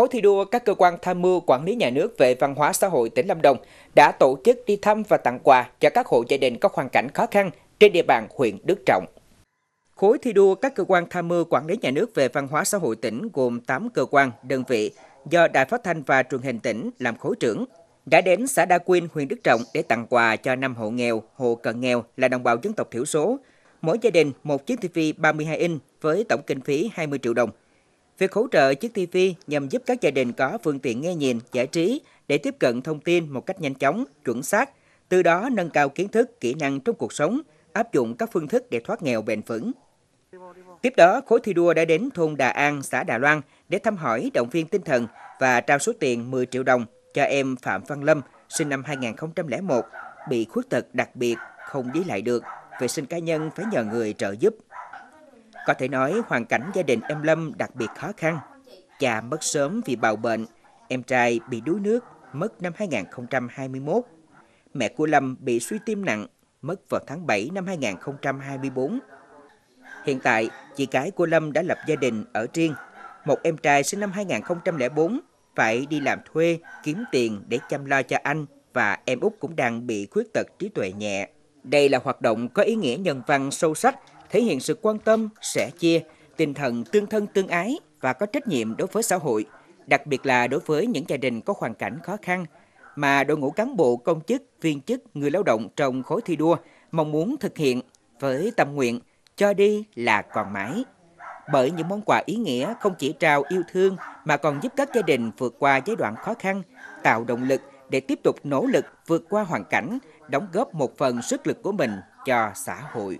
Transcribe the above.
khối thi đua các cơ quan tham mưu quản lý nhà nước về văn hóa xã hội tỉnh Lâm Đồng đã tổ chức đi thăm và tặng quà cho các hộ gia đình có hoàn cảnh khó khăn trên địa bàn huyện Đức Trọng. Khối thi đua các cơ quan tham mưu quản lý nhà nước về văn hóa xã hội tỉnh gồm 8 cơ quan, đơn vị do Đài Phát thanh và Truyền hình tỉnh làm khối trưởng đã đến xã Đa Quyên, huyện Đức Trọng để tặng quà cho 5 hộ nghèo, hộ cận nghèo là đồng bào dân tộc thiểu số. Mỗi gia đình một chiếc TV 32 inch với tổng kinh phí 20 triệu đồng Việc hỗ trợ chiếc TV nhằm giúp các gia đình có phương tiện nghe nhìn, giải trí để tiếp cận thông tin một cách nhanh chóng, chuẩn xác, từ đó nâng cao kiến thức, kỹ năng trong cuộc sống, áp dụng các phương thức để thoát nghèo bền vững. Tiếp đó, khối thi đua đã đến thôn Đà An, xã Đà Loan để thăm hỏi, động viên tinh thần và trao số tiền 10 triệu đồng cho em Phạm Văn Lâm, sinh năm 2001, bị khuyết tật đặc biệt, không đi lại được, vệ sinh cá nhân phải nhờ người trợ giúp. Có thể nói hoàn cảnh gia đình em Lâm đặc biệt khó khăn. Cha mất sớm vì bạo bệnh, em trai bị đuối nước, mất năm 2021. Mẹ của Lâm bị suy tim nặng, mất vào tháng 7 năm 2024. Hiện tại, chị gái của Lâm đã lập gia đình ở riêng. Một em trai sinh năm 2004 phải đi làm thuê, kiếm tiền để chăm lo cho anh và em út cũng đang bị khuyết tật trí tuệ nhẹ. Đây là hoạt động có ý nghĩa nhân văn sâu sắc thể hiện sự quan tâm, sẻ chia, tinh thần tương thân tương ái và có trách nhiệm đối với xã hội, đặc biệt là đối với những gia đình có hoàn cảnh khó khăn mà đội ngũ cán bộ, công chức, viên chức, người lao động trong khối thi đua mong muốn thực hiện với tâm nguyện cho đi là còn mãi. Bởi những món quà ý nghĩa không chỉ trao yêu thương mà còn giúp các gia đình vượt qua giai đoạn khó khăn, tạo động lực để tiếp tục nỗ lực vượt qua hoàn cảnh, đóng góp một phần sức lực của mình cho xã hội.